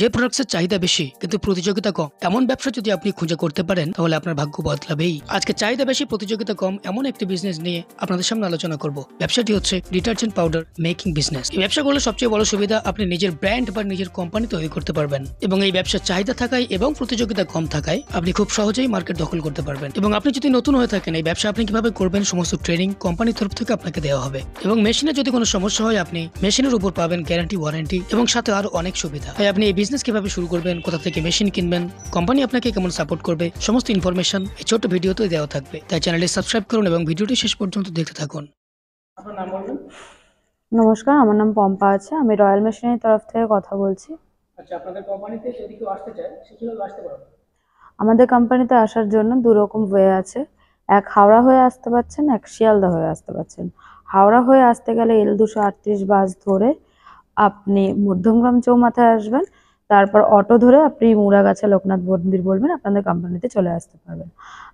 যে প্রোডাক্টসের চাহিদা বেশি কিন্তু প্রতিযোগিতা কম এমন ব্যবসা যদি আপনি খুঁজে করতে পারেন তাহলে আপনার ভাগ্য বদলাবেই আজকে চাহিদা বেশি প্রতিযোগিতা কম এমন একটি বিজনেস নিয়ে আপনাদের সামনে আলোচনা করব ব্যবসাটি হচ্ছে ডিটারজেন্ট পাউডার মেকিং বিজনেস এই ব্যবসা করলে সবচেয়ে বড় সুবিধা আপনি নিজের ব্র্যান্ড বা নিজের কোম্পানি তৈরি করতে পারবেন এবং এই ব্যবসার চাহিদা থাকায় এবং প্রতিযোগিতা কম থাকায় আপনি খুব সহজেই মার্কেট দখল করতে পারবেন এবং আপনি যদি নতুন হয়ে থাকেন এই ব্যবসা আপনি কিভাবে করবেন সমস্ত ট্রেনিং কোম্পানির তরফ থেকে আপনাকে দেওয়া হবে এবং মেশিনে যদি কোনো সমস্যা হয় আপনি মেশিনের উপর পাবেন গ্যারান্টি ওয়ারেন্টি এবং সাথে আরো অনেক সুবিধা তাই আপনি এই বিজনেস কিভাবে শুরু করবেন কোথা থেকে মেশিন কিনবেন কোম্পানি আপনাকে কেমন সাপোর্ট করবে সমস্ত ইনফরমেশন এই ছোট ভিডিওতে দেওয়া থাকবে তাই চ্যানেলটি সাবস্ক্রাইব করুন এবং ভিডিওটি শেষ পর্যন্ত দেখতে থাকুন নমস্কার আমার নাম পম্পা আছে আমি রয়্যাল মেশিনের তরফ থেকে কথা বলছি আচ্ছা আপনাদের কোম্পানিতে যদি কেউ আসতে চায় সে কিভাবে আসতে আমাদের কোম্পানিতে আসার জন্য দু রকম ওয়ে আছে এক হাওড়া হয়ে আসতে পারছেন এক শিয়ালদা হয়ে আসতে পারছেন হাওড়া হয়ে আসতে গেলে এল দুশো আটত্রিশ বাস ধরে আপনি মধ্যমগ্রাম চৌমাথায় আসবেন তারপর অটো ধরে আপনি মুড়াগাছা লোকনাথ মন্দির বলবেন আপনাদের কোম্পানিতে চলে আসতে পারবেন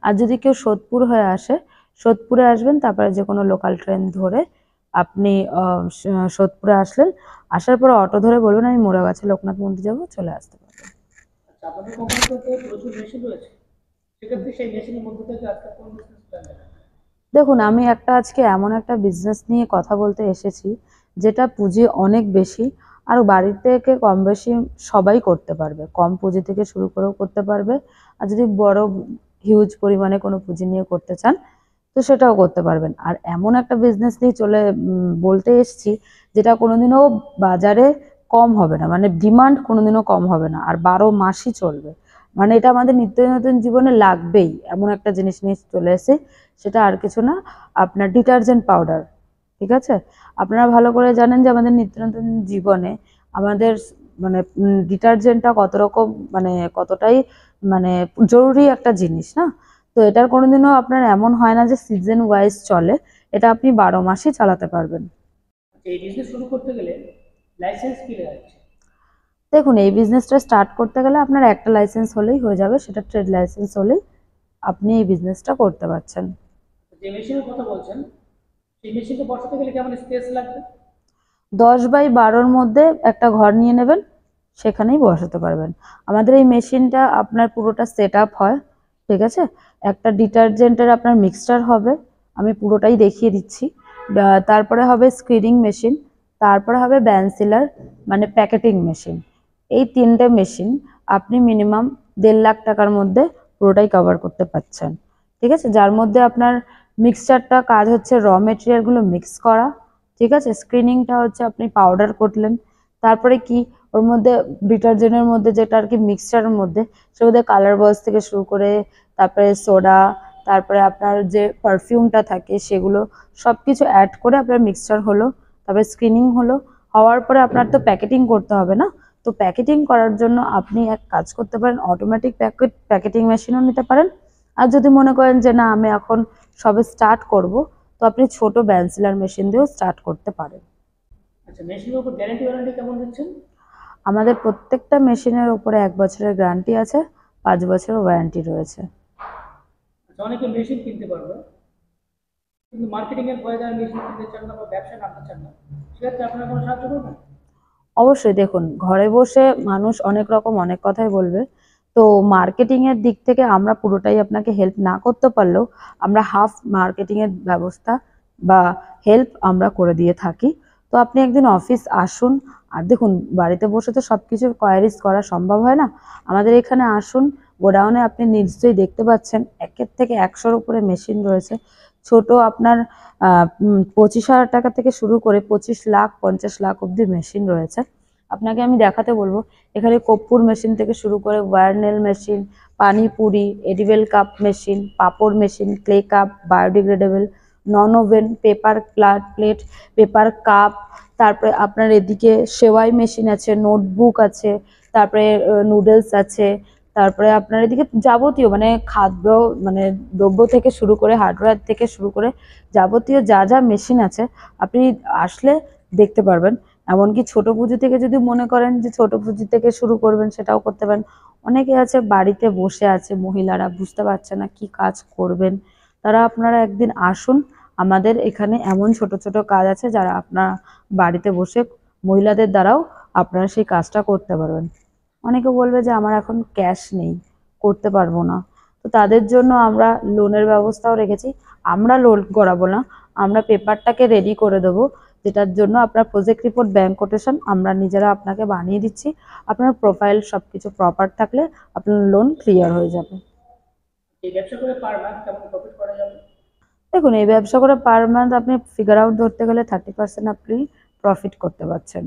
আর যদি কেউ সোদপুর হয়ে আসে সোদপুরে আসবেন তারপরে যে কোনো লোকাল ট্রেন ধরে আপনি সোদপুরে আসলেন আসার পর অটো ধরে বলবেন আমি মোড়াগাছা লোকনাথ মন্দির যাবো চলে আসতে পারবেন আচ্ছা, দেখুন আমি একটা আজকে এমন একটা বিজনেস নিয়ে কথা বলতে এসেছি যেটা পুঁজি অনেক বেশি আর বাড়ির থেকে কম বেশি সবাই করতে পারবে কম পুঁজি থেকে শুরু করেও করতে পারবে আর যদি বড় হিউজ পরিমাণে কোনো পুঁজি নিয়ে করতে চান তো সেটাও করতে পারবেন আর এমন একটা বিজনেস নিয়ে চলে বলতে এসছি যেটা কোনোদিনও বাজারে কম হবে না মানে ডিমান্ড কোনোদিনও কম হবে না আর বারো মাসই চলবে মানে এটা আমাদের নিত্য নতুন জীবনে লাগবেই এমন একটা জিনিস নিয়ে চলে এসে সেটা আর কিছু না আপনার ডিটারজেন্ট পাউডার ঠিক আছে আপনারা ভালো করে জানেন যে আমাদের নিত্যনতুন জীবনে আমাদের মানে ডিটারজেন্টটা কত রকম মানে কতটাই মানে জরুরি একটা জিনিস না তো এটার কোনোদিনও আপনার এমন হয় না যে সিজন ওয়াইজ চলে এটা আপনি বারো মাসই চালাতে পারবেন আচ্ছা, এই বিজনেস শুরু করতে গেলে লাইসেন্স কি দেখুন এই বিজনেসটা স্টার্ট করতে গেলে আপনার একটা লাইসেন্স হলেই হয়ে যাবে সেটা ট্রেড লাইসেন্স হলেই আপনি এই বিজনেসটা করতে পারছেন আচ্ছা, যে মেশিনের কথা বলছেন বসাতে গেলে কেমন স্পেস লাগবে দশ বাই বারোর মধ্যে একটা ঘর নিয়ে নেবেন সেখানেই বসাতে পারবেন আমাদের এই মেশিনটা আপনার পুরোটা সেট হয় ঠিক আছে একটা ডিটারজেন্টের আপনার মিক্সচার হবে আমি পুরোটাই দেখিয়ে দিচ্ছি তারপরে হবে স্ক্রিনিং মেশিন তারপরে হবে ব্যানসিলার মানে প্যাকেটিং মেশিন এই তিনটে মেশিন আপনি মিনিমাম দেড় লাখ টাকার মধ্যে পুরোটাই কভার করতে পাচ্ছেন ঠিক আছে যার মধ্যে আপনার মিক্সচারটা কাজ হচ্ছে র মেটেরিয়ালগুলো মিক্স করা ঠিক আছে স্ক্রিনিংটা হচ্ছে আপনি পাউডার করলেন তারপরে কি ওর মধ্যে ডিটারজেন্টের মধ্যে যেটা আর কি মিক্সচারের মধ্যে সেগুলো কালার বক্স থেকে শুরু করে তারপরে সোডা তারপরে আপনার যে পারফিউমটা থাকে সেগুলো সব কিছু অ্যাড করে আপনার মিক্সচার হলো তারপরে স্ক্রিনিং হলো হওয়ার পরে আপনার তো প্যাকেটিং করতে হবে না তো প্যাকেটিং করার জন্য আপনি এক কাজ করতে পারেন অটোমেটিক প্যাকেট প্যাকেটিং মেশিনও নিতে পারেন আর যদি মনে করেন যে না আমি এখন সবে স্টার্ট করব তো আপনি ছোট ব্যান্সিলার মেশিন দিয়েও স্টার্ট করতে পারেন আচ্ছা, আমাদের প্রত্যেকটা মেশিনের উপরে এক বছরের গ্যারান্টি আছে পাঁচ বছরের ওয়ারেন্টি রয়েছে আচ্ছা, অনেকে মেশিন কিনতে পারবে কিন্তু মার্কেটিং এর মেশিন কিনতে চান না বা ব্যবসা চান না সেক্ষেত্রে আপনারা কোনো সাহায্য করবেন অবশ্যই দেখুন ঘরে বসে মানুষ অনেক রকম অনেক কথাই বলবে তো মার্কেটিংয়ের দিক থেকে আমরা পুরোটাই আপনাকে হেল্প না করতে পারলেও আমরা হাফ মার্কেটিংয়ের ব্যবস্থা বা হেল্প আমরা করে দিয়ে থাকি তো আপনি একদিন অফিস আসুন আর দেখুন বাড়িতে বসে তো সব কিছু কোয়ারিজ করা সম্ভব হয় না আমাদের এখানে আসুন গোডাউনে আপনি নিশ্চয়ই দেখতে পাচ্ছেন একের থেকে একশোর উপরে মেশিন রয়েছে ছোট আপনার পঁচিশ হাজার টাকা থেকে শুরু করে পঁচিশ লাখ পঞ্চাশ লাখ অবধি মেশিন রয়েছে আপনাকে আমি দেখাতে বলবো এখানে কপ্পুর মেশিন থেকে শুরু করে ওয়ারনেল machine panipuri edible cup machine পাপড় machine clay cup biodegradable non woven paper প্লাট প্লেট পেপার কাপ তারপরে আপনার এদিকে সেওয়াই মেশিন আছে নোটবুক আছে তারপরে নুডলস আছে তারপরে আপনার এদিকে যাবতীয় মানে খাদ্য মানে দ্রব্য থেকে শুরু করে হার্ডওয়্যার থেকে শুরু করে যাবতীয় যা যা মেশিন আছে আপনি আসলে দেখতে পারবেন এমনকি ছোট পুঁজি থেকে যদি মনে করেন যে ছোট পুঁজি থেকে শুরু করবেন সেটাও করতে পারেন অনেকে আছে বাড়িতে বসে আছে মহিলারা বুঝতে পারছে না কি কাজ করবেন তারা আপনারা একদিন আসুন আমাদের এখানে এমন ছোট ছোট কাজ আছে যারা আপনার বাড়িতে বসে মহিলাদের দ্বারাও আপনারা সেই কাজটা করতে পারবেন অনেকে বলবে যে আমার এখন ক্যাশ নেই করতে পারবো না তো তাদের জন্য আমরা লোনের ব্যবস্থাও রেখেছি আমরা লোন করাবো না আমরা পেপারটাকে রেডি করে দেবো যেটার জন্য আপনার প্রজেক্ট রিপোর্ট ব্যাঙ্ক কোটেশন আমরা নিজেরা আপনাকে বানিয়ে দিচ্ছি আপনার প্রোফাইল সব কিছু প্রপার থাকলে আপনার লোন ক্লিয়ার হয়ে যাবে দেখুন এই ব্যবসা করে পার মান্থ আপনি ফিগার আউট ধরতে গেলে থার্টি পার্সেন্ট আপনি প্রফিট করতে পারছেন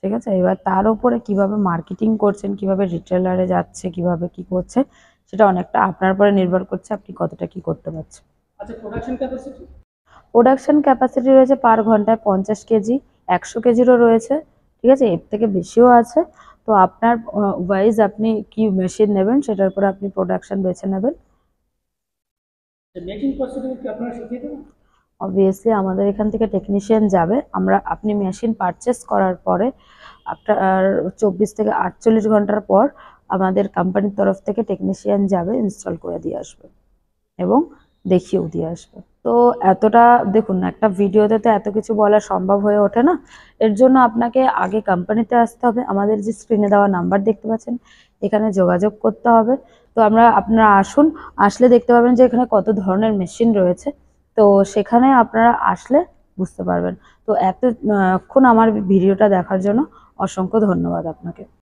ঠিক আছে এবার তার উপরে কিভাবে মার্কেটিং করছেন কিভাবে রিটেলারে যাচ্ছে কিভাবে কি করছে সেটা অনেকটা আপনার পরে নির্ভর করছে আপনি কতটা কি করতে পারছেন আচ্ছা প্রোডাকশন ক্যাপাসিটি প্রোডাকশান ক্যাপাসিটি রয়েছে পার ঘন্টায় পঞ্চাশ কেজি একশো কেজিরও রয়েছে ঠিক আছে এর থেকে বেশিও আছে তো আপনার ওয়াইজ আপনি কি মেশিন নেবেন সেটার উপরে আপনি প্রোডাকশান বেছে নেবেন অবভিয়াসলি আমাদের এখান থেকে টেকনিশিয়ান যাবে আমরা আপনি মেশিন পারচেস করার পরে আপনার চব্বিশ থেকে আটচল্লিশ ঘন্টার পর আমাদের কোম্পানির তরফ থেকে টেকনিশিয়ান যাবে ইনস্টল করে দিয়ে আসবে এবং দেখিয়েও দিয়ে আসবে তো এতটা দেখুন একটা ভিডিওতে তো এত কিছু বলা সম্ভব হয়ে ওঠে না এর জন্য আপনাকে আগে কোম্পানিতে আসতে হবে আমাদের যে স্ক্রিনে দেওয়া নাম্বার দেখতে পাচ্ছেন এখানে যোগাযোগ করতে হবে তো আমরা আপনারা আসুন আসলে দেখতে পাবেন যে এখানে কত ধরনের মেশিন রয়েছে তো সেখানে আপনারা আসলে বুঝতে পারবেন তো এতক্ষণ আমার ভিডিওটা দেখার জন্য অসংখ্য ধন্যবাদ আপনাকে